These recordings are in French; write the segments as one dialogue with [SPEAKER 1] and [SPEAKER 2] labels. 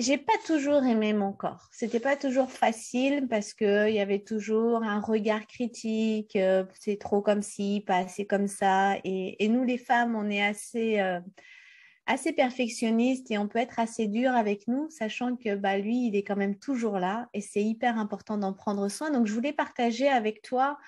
[SPEAKER 1] j'ai pas toujours aimé mon corps. C'était pas toujours facile parce que euh, il y avait toujours un regard critique. Euh, c'est trop comme si, pas assez comme ça. Et, nous, les femmes, on est assez euh, assez perfectionniste et on peut être assez dur avec nous, sachant que bah, lui, il est quand même toujours là et c'est hyper important d'en prendre soin. Donc, je voulais partager avec toi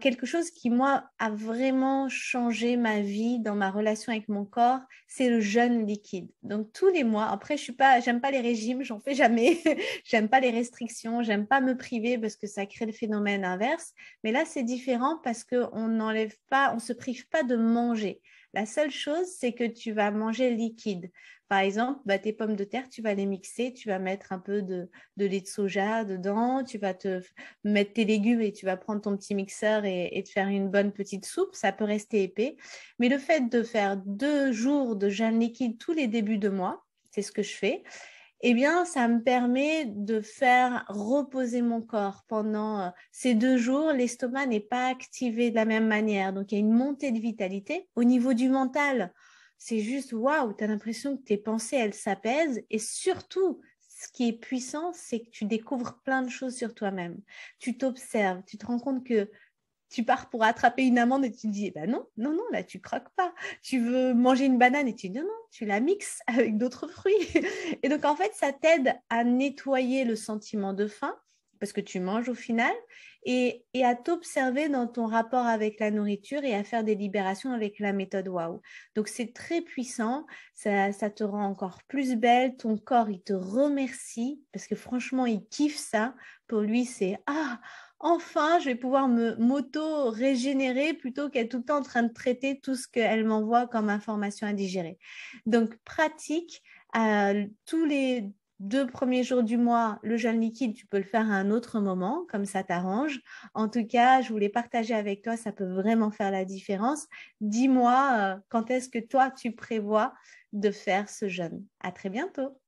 [SPEAKER 1] quelque chose qui, moi, a vraiment changé ma vie dans ma relation avec mon corps, c'est le jeûne liquide. Donc, tous les mois, après, je suis pas, j'aime pas les régimes, j'en fais jamais, j'aime pas les restrictions, j'aime pas me priver parce que ça crée le phénomène inverse. Mais là, c'est différent parce qu'on n'enlève pas, on se prive pas de manger. La seule chose, c'est que tu vas manger liquide. Par exemple, bah, tes pommes de terre, tu vas les mixer, tu vas mettre un peu de, lait de soja dedans, tu vas te mettre tes légumes et tu vas prendre ton petit mixeur et, et te faire une bonne petite soupe. Ça peut rester épais. Mais le fait de faire deux jours de jeûne liquide tous les débuts de mois, c'est ce que je fais eh bien, ça me permet de faire reposer mon corps pendant euh, ces deux jours. L'estomac n'est pas activé de la même manière. Donc, il y a une montée de vitalité. Au niveau du mental, c'est juste waouh, tu as l'impression que tes pensées, elles s'apaisent. Et surtout, ce qui est puissant, c'est que tu découvres plein de choses sur toi-même. Tu t'observes, tu te rends compte que tu pars pour attraper une amande et tu te dis, eh ben non, non, non, là, tu croques pas. Tu veux manger une banane et tu dis, non, tu la mixes avec d'autres fruits. Et donc, en fait, ça t'aide à nettoyer le sentiment de faim parce que tu manges au final et, et à t'observer dans ton rapport avec la nourriture et à faire des libérations avec la méthode WOW. Donc, c'est très puissant. Ça, te rend encore plus belle. Ton corps, il te remercie parce que franchement, il kiffe ça. Pour lui, c'est, ah, enfin, je vais pouvoir me m'auto-régénérer plutôt qu'être tout le temps en train de traiter tout ce qu'elle m'envoie comme information à digérer. Donc, pratique euh, tous les deux premiers jours du mois, le jeûne liquide, tu peux le faire à un autre moment, comme ça t'arrange. En tout cas, je voulais partager avec toi, ça peut vraiment faire la différence. Dis-moi euh, quand est-ce que toi, tu prévois de faire ce jeûne. À très bientôt.